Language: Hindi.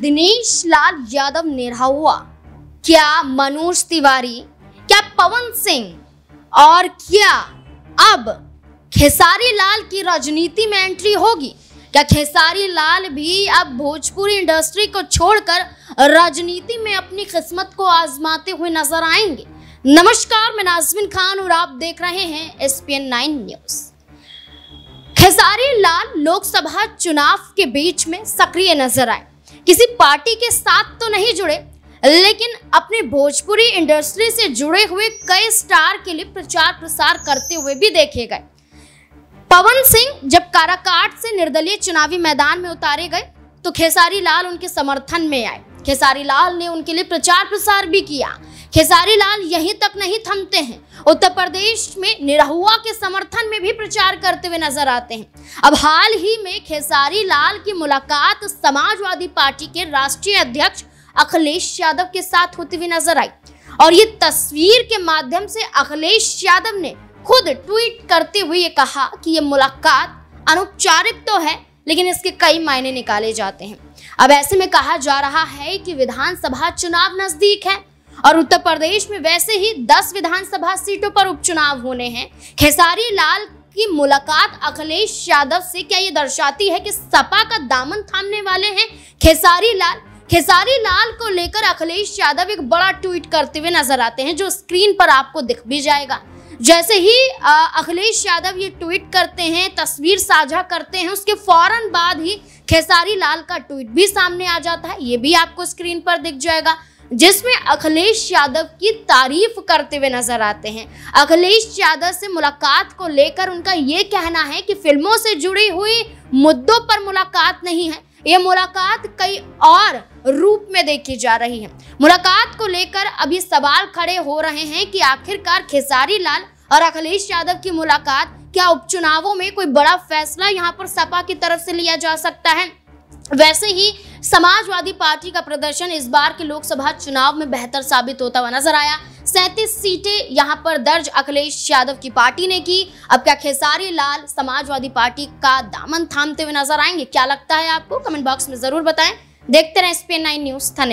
दिनेश लाल यादव हुआ क्या मनोज तिवारी क्या पवन सिंह और क्या अब खेसारी लाल की राजनीति में एंट्री होगी क्या खेसारी लाल भी अब भोजपुरी इंडस्ट्री को छोड़कर राजनीति में अपनी किस्मत को आजमाते हुए नजर आएंगे नमस्कार मैं नाजमिन खान और आप देख रहे हैं S P N nine news Khesari Lal Lok Sabha चुनाव के बीच में सक्रिय नजर आए किसी पार्टी के साथ तो नहीं जुड़े लेकिन अपने भोजपुरी इंडस्ट्री से जुड़े हुए कई स्टार के लिए प्रचार प्रसार करते हुए भी देखे गए पवन सिंह जब काराकाट से निर्दलीय चुनावी मैदान में उतारे गए तो खेसारी लाल उनके समर्थन में आए खेसारी लाल ने उनके लिए प्रचार प्रसार भी किया खेसारी लाल यहीं तक नहीं थमते हैं उत्तर प्रदेश में निरहुआ के समर्थन में भी प्रचार करते हुए नजर आते हैं अब हाल ही में खेसारी लाल की मुलाकात समाजवादी पार्टी के राष्ट्रीय अध्यक्ष अखिलेश यादव के साथ होती हुई नजर आई और ये तस्वीर के माध्यम से अखिलेश यादव ने खुद ट्वीट करते हुए ये कहा कि ये मुलाकात अनौपचारिक तो है लेकिन इसके कई मायने निकाले जाते हैं अब ऐसे में कहा जा रहा है कि विधानसभा चुनाव नजदीक है और उत्तर प्रदेश में वैसे ही 10 विधानसभा सीटों पर उपचुनाव होने हैं खेसारी लाल की मुलाकात अखिलेश यादव से क्या ये दर्शाती है कि सपा का दामन थामने वाले हैं खेसारी लाल खेसारी लाल को लेकर अखिलेश यादव एक बड़ा ट्वीट करते हुए नजर आते हैं जो स्क्रीन पर आपको दिख भी जाएगा जैसे ही अखिलेश यादव ये ट्वीट करते हैं तस्वीर साझा करते हैं उसके फौरन बाद ही खेसारी लाल का ट्वीट भी सामने आ जाता है ये भी आपको स्क्रीन पर दिख जाएगा जिसमें अखिलेश यादव की तारीफ करते हुए नजर आते हैं अखिलेश यादव से मुलाकात को लेकर उनका ये कहना है कि फिल्मों से जुड़ी हुई मुद्दों पर मुलाकात नहीं है ये मुलाकात कई और रूप में देखी जा रही है मुलाकात को लेकर अभी सवाल खड़े हो रहे हैं कि आखिरकार खेसारी लाल और अखिलेश यादव की मुलाकात क्या उपचुनावों में कोई बड़ा फैसला यहाँ पर सपा की तरफ से लिया जा सकता है वैसे ही समाजवादी पार्टी का प्रदर्शन इस बार के लोकसभा चुनाव में बेहतर साबित होता हुआ नजर आया सैंतीस सीटें यहां पर दर्ज अखिलेश यादव की पार्टी ने की अब क्या खेसारी लाल समाजवादी पार्टी का दामन थामते हुए नजर आएंगे क्या लगता है आपको कमेंट बॉक्स में जरूर बताएं देखते रहें स्पेन नाइन न्यूज धन्यवाद